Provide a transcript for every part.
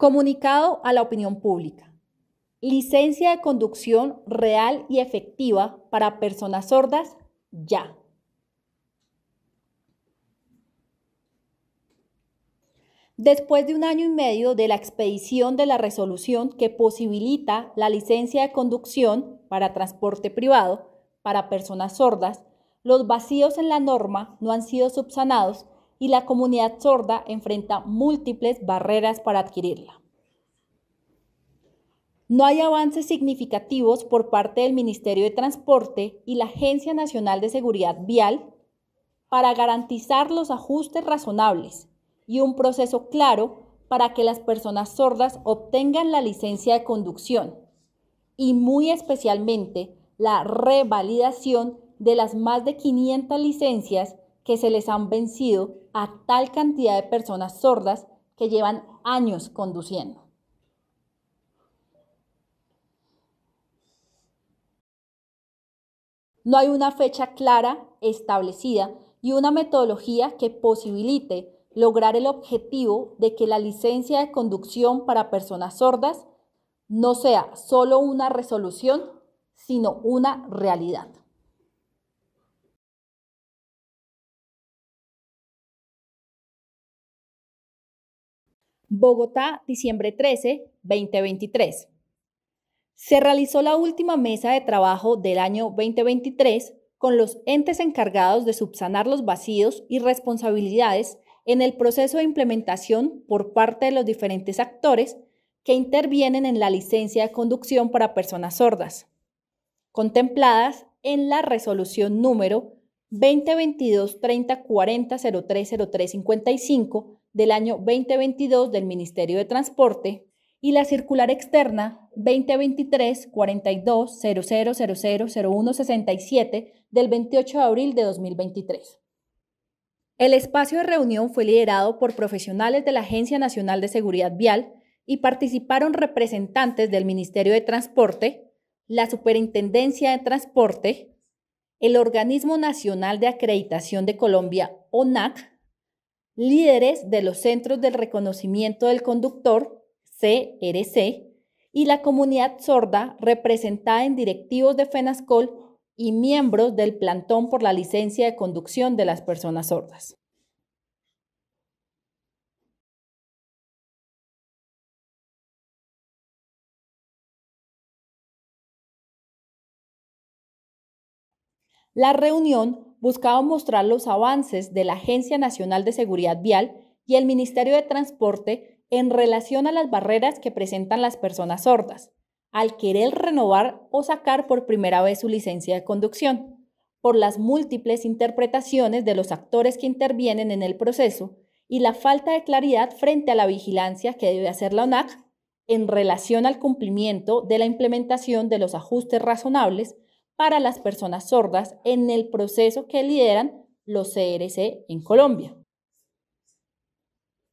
Comunicado a la opinión pública. Licencia de conducción real y efectiva para personas sordas ya. Después de un año y medio de la expedición de la resolución que posibilita la licencia de conducción para transporte privado para personas sordas, los vacíos en la norma no han sido subsanados y la comunidad sorda enfrenta múltiples barreras para adquirirla. No hay avances significativos por parte del Ministerio de Transporte y la Agencia Nacional de Seguridad Vial para garantizar los ajustes razonables y un proceso claro para que las personas sordas obtengan la licencia de conducción y muy especialmente la revalidación de las más de 500 licencias que se les han vencido a tal cantidad de personas sordas que llevan años conduciendo. No hay una fecha clara, establecida y una metodología que posibilite lograr el objetivo de que la licencia de conducción para personas sordas no sea solo una resolución, sino una realidad. Bogotá, diciembre 13, 2023. Se realizó la última mesa de trabajo del año 2023 con los entes encargados de subsanar los vacíos y responsabilidades en el proceso de implementación por parte de los diferentes actores que intervienen en la licencia de conducción para personas sordas, contempladas en la resolución número 2022 30 40 03 03 55 del año 2022 del Ministerio de Transporte y la circular externa 2023 42 00 01 67 del 28 de abril de 2023. El espacio de reunión fue liderado por profesionales de la Agencia Nacional de Seguridad Vial y participaron representantes del Ministerio de Transporte, la Superintendencia de Transporte, el Organismo Nacional de Acreditación de Colombia, ONAC, líderes de los Centros del Reconocimiento del Conductor, CRC, y la comunidad sorda representada en directivos de FENASCOL y miembros del plantón por la licencia de conducción de las personas sordas. La reunión buscaba mostrar los avances de la Agencia Nacional de Seguridad Vial y el Ministerio de Transporte en relación a las barreras que presentan las personas sordas, al querer renovar o sacar por primera vez su licencia de conducción, por las múltiples interpretaciones de los actores que intervienen en el proceso y la falta de claridad frente a la vigilancia que debe hacer la ONAC en relación al cumplimiento de la implementación de los ajustes razonables para las personas sordas en el proceso que lideran los CRC en Colombia.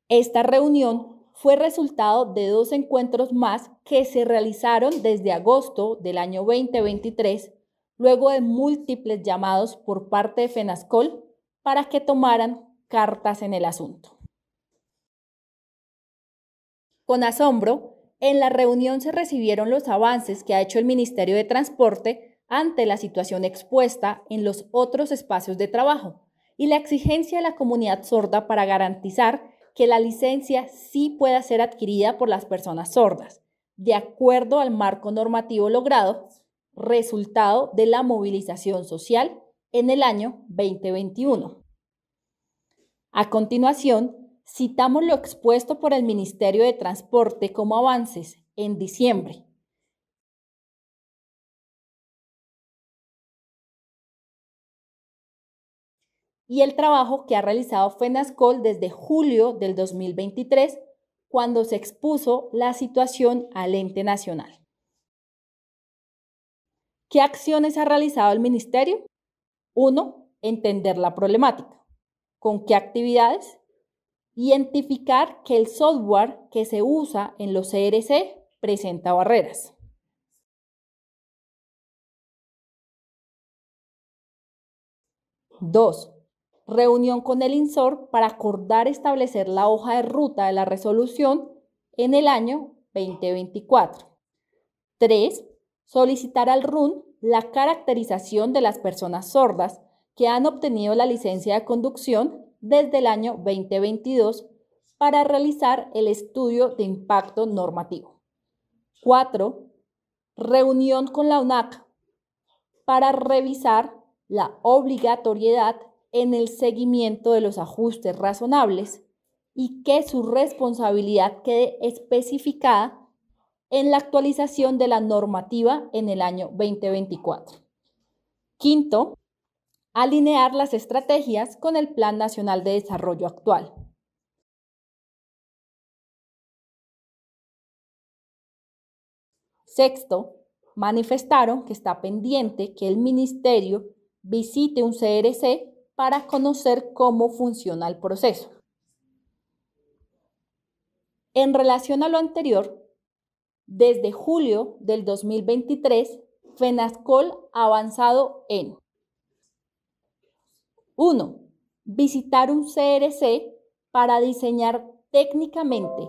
Esta reunión fue resultado de dos encuentros más que se realizaron desde agosto del año 2023, luego de múltiples llamados por parte de FENASCOL para que tomaran cartas en el asunto. Con asombro, en la reunión se recibieron los avances que ha hecho el Ministerio de Transporte ante la situación expuesta en los otros espacios de trabajo y la exigencia de la comunidad sorda para garantizar que la licencia sí pueda ser adquirida por las personas sordas, de acuerdo al marco normativo logrado, resultado de la movilización social en el año 2021. A continuación, citamos lo expuesto por el Ministerio de Transporte como avances en diciembre y el trabajo que ha realizado FENASCOL desde julio del 2023, cuando se expuso la situación al ente nacional. ¿Qué acciones ha realizado el Ministerio? 1. Entender la problemática. ¿Con qué actividades? Identificar que el software que se usa en los CRC e presenta barreras. Dos, reunión con el INSOR para acordar establecer la hoja de ruta de la resolución en el año 2024. 3. Solicitar al RUN la caracterización de las personas sordas que han obtenido la licencia de conducción desde el año 2022 para realizar el estudio de impacto normativo. 4. Reunión con la UNAC para revisar la obligatoriedad en el seguimiento de los ajustes razonables y que su responsabilidad quede especificada en la actualización de la normativa en el año 2024. Quinto, alinear las estrategias con el Plan Nacional de Desarrollo actual. Sexto, manifestaron que está pendiente que el Ministerio visite un CRC para conocer cómo funciona el proceso. En relación a lo anterior, desde julio del 2023, FENASCOL ha avanzado en 1. Visitar un CRC para diseñar técnicamente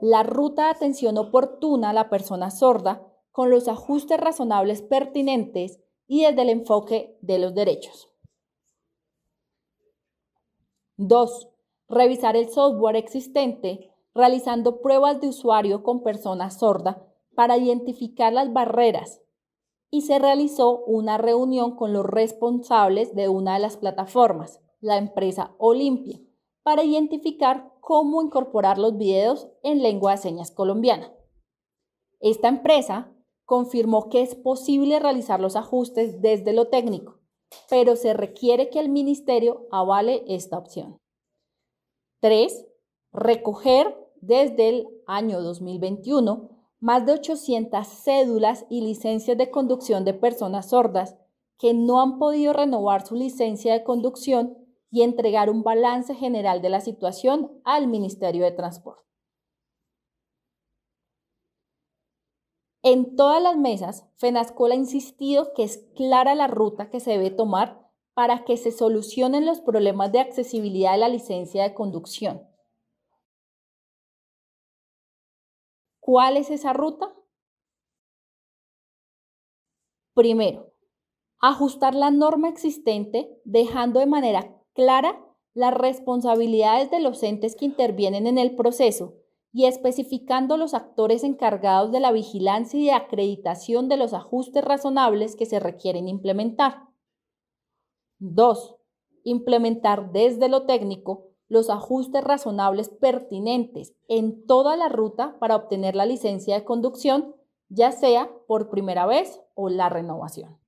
la ruta de atención oportuna a la persona sorda con los ajustes razonables pertinentes y desde el enfoque de los derechos. 2. Revisar el software existente realizando pruebas de usuario con persona sorda para identificar las barreras y se realizó una reunión con los responsables de una de las plataformas, la empresa Olimpia, para identificar cómo incorporar los videos en lengua de señas colombiana. Esta empresa confirmó que es posible realizar los ajustes desde lo técnico, pero se requiere que el ministerio avale esta opción. 3. Recoger desde el año 2021 más de 800 cédulas y licencias de conducción de personas sordas que no han podido renovar su licencia de conducción y entregar un balance general de la situación al Ministerio de Transporte. En todas las mesas, FENASCOL ha insistido que es clara la ruta que se debe tomar para que se solucionen los problemas de accesibilidad de la licencia de conducción. ¿Cuál es esa ruta? Primero, ajustar la norma existente dejando de manera clara las responsabilidades de los entes que intervienen en el proceso y especificando los actores encargados de la vigilancia y acreditación de los ajustes razonables que se requieren implementar. 2. Implementar desde lo técnico los ajustes razonables pertinentes en toda la ruta para obtener la licencia de conducción, ya sea por primera vez o la renovación.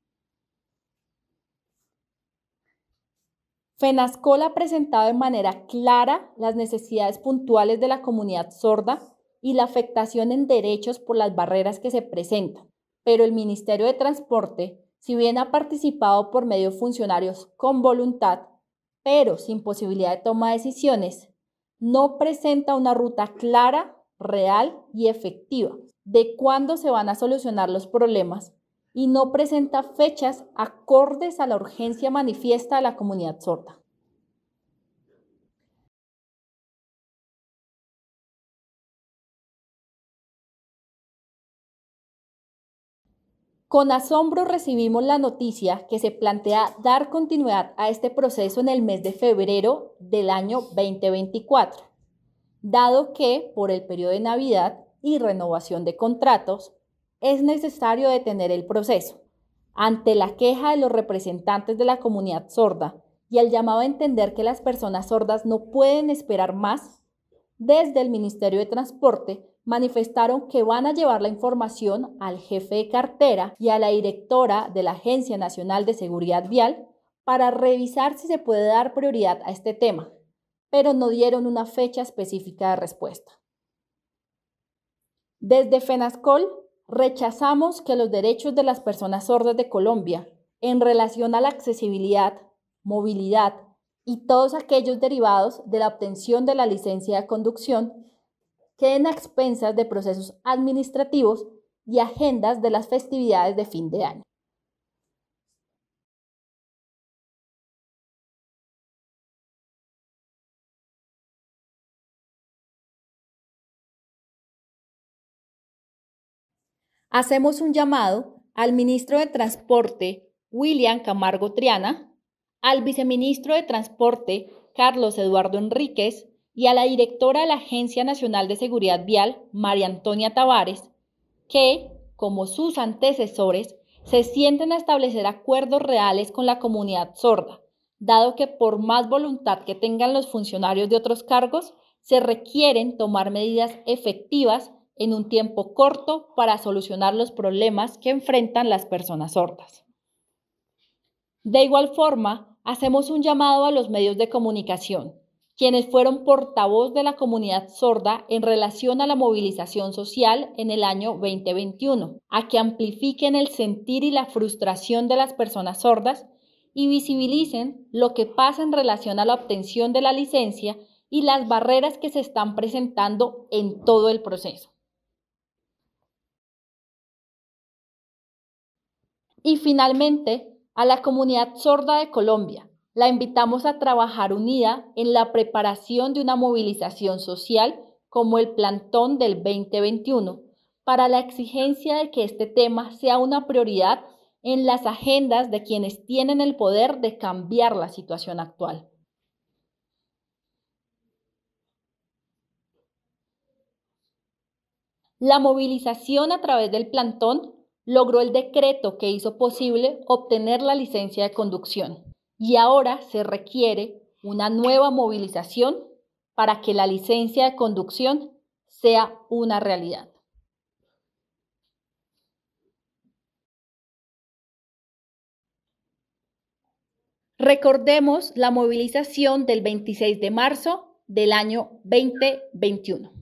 FENASCOL ha presentado de manera clara las necesidades puntuales de la comunidad sorda y la afectación en derechos por las barreras que se presentan, pero el Ministerio de Transporte, si bien ha participado por medio de funcionarios con voluntad, pero sin posibilidad de toma de decisiones, no presenta una ruta clara, real y efectiva de cuándo se van a solucionar los problemas y no presenta fechas acordes a la urgencia manifiesta de la comunidad sorda. Con asombro recibimos la noticia que se plantea dar continuidad a este proceso en el mes de febrero del año 2024, dado que por el periodo de Navidad y renovación de contratos, es necesario detener el proceso. Ante la queja de los representantes de la comunidad sorda y el llamado a entender que las personas sordas no pueden esperar más, desde el Ministerio de Transporte manifestaron que van a llevar la información al jefe de cartera y a la directora de la Agencia Nacional de Seguridad Vial para revisar si se puede dar prioridad a este tema, pero no dieron una fecha específica de respuesta. Desde FENASCOL Rechazamos que los derechos de las personas sordas de Colombia en relación a la accesibilidad, movilidad y todos aquellos derivados de la obtención de la licencia de conducción queden a expensas de procesos administrativos y agendas de las festividades de fin de año. hacemos un llamado al ministro de Transporte, William Camargo Triana, al viceministro de Transporte, Carlos Eduardo Enríquez, y a la directora de la Agencia Nacional de Seguridad Vial, María Antonia Tavares, que, como sus antecesores, se sienten a establecer acuerdos reales con la comunidad sorda, dado que por más voluntad que tengan los funcionarios de otros cargos, se requieren tomar medidas efectivas en un tiempo corto para solucionar los problemas que enfrentan las personas sordas. De igual forma, hacemos un llamado a los medios de comunicación, quienes fueron portavoz de la comunidad sorda en relación a la movilización social en el año 2021, a que amplifiquen el sentir y la frustración de las personas sordas y visibilicen lo que pasa en relación a la obtención de la licencia y las barreras que se están presentando en todo el proceso. Y finalmente, a la comunidad sorda de Colombia, la invitamos a trabajar unida en la preparación de una movilización social como el plantón del 2021, para la exigencia de que este tema sea una prioridad en las agendas de quienes tienen el poder de cambiar la situación actual. La movilización a través del plantón logró el decreto que hizo posible obtener la licencia de conducción y ahora se requiere una nueva movilización para que la licencia de conducción sea una realidad. Recordemos la movilización del 26 de marzo del año 2021.